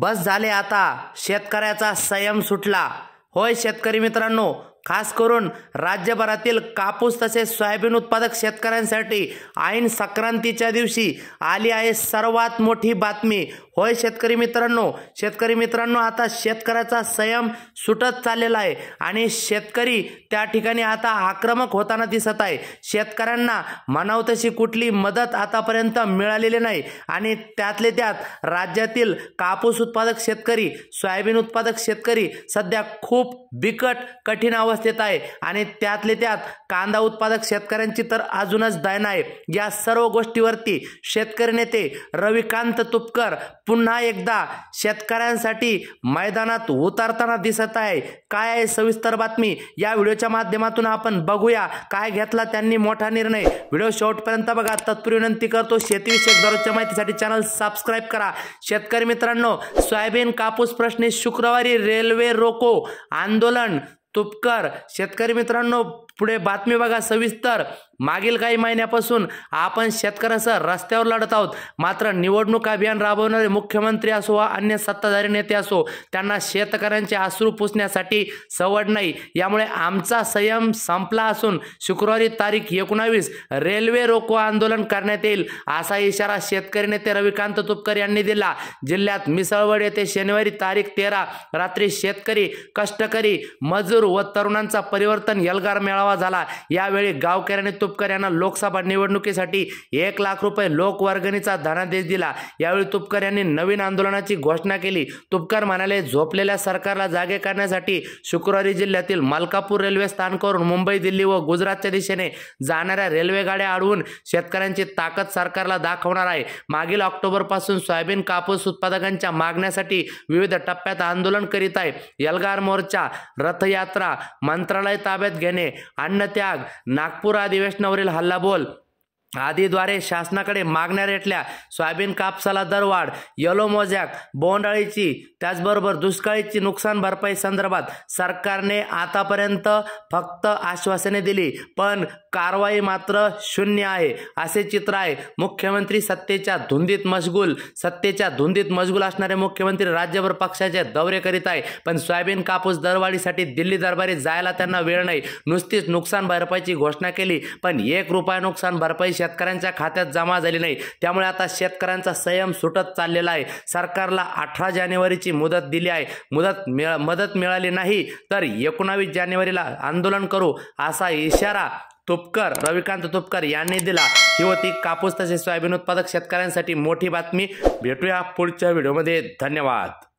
बस झाले आता शेतकऱ्याचा संयम सुटला होय शेतकरी मित्रांनो खास करून राज्यभरातील कापूस तसेच सोयाबीन उत्पादक शेतकऱ्यांसाठी ऐन संक्रांतीच्या दिवशी आली आहे सर्वात मोठी बातमी होय शेतकरी मित्रांनो शेतकरी मित्रांनो आता शेतकऱ्याचा संयम सुटत चाललेला आहे आणि शेतकरी त्या ठिकाणी आता आक्रमक होताना दिसत आहे शेतकऱ्यांना म्हणाव तशी कुठली मदत आतापर्यंत मिळालेली नाही आणि त्यातले त्यात राज्यातील कापूस उत्पादक शेतकरी सोयाबीन उत्पादक शेतकरी सध्या खूप बिकट कठीण अवस्थेत आहे आणि त्यातले त्यात कांदा उत्पादक शेतकऱ्यांची तर अजूनच दयना आहे या सर्व गोष्टीवरती शेतकरी नेते रविकांत तुपकर पुन्हा एकदा शेतकऱ्यांसाठी मैदानात उतरताना दिसत आहे काय आहे सविस्तर बातमी या व्हिडिओच्या माध्यमातून आपण बघूया काय घेतला त्यांनी मोठा निर्णय व्हिडिओ शेवटपर्यंत बघा तत्पूर्वी विनंती करतो शेतीविषयक दररोजच्या माहितीसाठी चॅनल सबस्क्राईब करा शेतकरी मित्रांनो सोयाबीन कापूस प्रश्नी शुक्रवारी रेल्वे रोको आंदोलन तुपकर शेतकरी मित्रांनो पुढे बातमी बघा सविस्तर मागील काही महिन्यापासून आपण शेतकऱ्यासह रस्त्यावर लढत आहोत मात्र निवडणूक अभियान राबवणारे मुख्यमंत्री असो वा अन्य सत्ताधारी नेते असो त्यांना शेतकऱ्यांचे आश्रू पुसण्यासाठी सवड नाही यामुळे आमचा संयम संपला असून शुक्रवारी तारीख एकोणावीस रेल्वे रोको आंदोलन करण्यात येईल असा इशारा शेतकरी नेते रविकांत तुपकर यांनी दिला जिल्ह्यात मिसळवड येथे शनिवारी तारीख तेरा रात्री शेतकरी कष्टकरी मजूर व तरुणांचा परिवर्तन एल्गार मेळावा झाला यावेळी गावकऱ्यांनी तुपकऱ्यांना लोकसभा निवडणुकीसाठी एक लाख रुपये लोकवर्गणीचा धनादेश दिला यावेळी तुपकर यांनी नवीन आंदोलनाची घोषणा केली तुपकर म्हणाले झोपलेल्या सरकारला जागे करण्यासाठी शुक्रवारी जिल्ह्यातील मलकापूर रेल्वे स्थानकावरून मुंबई दिल्ली व गुजरातच्या दिशेने जाणाऱ्या रेल्वे गाड्या अडवून शेतकऱ्यांची ताकद सरकारला दाखवणार आहे मागील ऑक्टोबर पासून सोयाबीन कापूस उत्पादकांच्या मागण्यासाठी विविध टप्प्यात आंदोलन करीत आहे यलगार मोर्चा रथयात्रा मंत्रालय ताब्यात घेणे अन्नत्याग नागपूर अधिवेशनावरील हल्ला बोल। आदीद्वारे शासनाकडे रेटल्या सोयाबीन कापसाला दरवाढ येलो मोजॅक बोंडाळीची त्याचबरोबर दुष्काळीची नुकसान भरपाई संदर्भात सरकारने आतापर्यंत फक्त आश्वासने दिली पण कारवाई मात्र शून्य आहे असे चित्र आहे मुख्यमंत्री सत्तेच्या धुंदीत मशगूल सत्तेच्या धुंदीत मशगूल असणारे मुख्यमंत्री राज्यभर पक्षाचे दौरे करीत आहे पण सोयाबीन कापूस दरवाढीसाठी दिल्ली दरबारी जायला त्यांना वेळ नाही नुसतीच नुकसान भरपाईची घोषणा केली पण एक रुपया नुकसान भरपाई शेतकऱ्यांच्या खात्यात जमा झाली नाही त्यामुळे आता शेतकऱ्यांचा संयम सुटत चाललेला आहे सरकारला अठरा जानेवारीची मुदत दिली आहे मुदत मिळ मदत मिळाली नाही तर एकोणावीस जानेवारीला आंदोलन करू असा इशारा तुपकर रविकांत तुपकर यांनी दिला ही होती कापूस तसेच सोयाबीन उत्पादक शेतकऱ्यांसाठी मोठी बातमी भेटूया पुढच्या व्हिडिओमध्ये धन्यवाद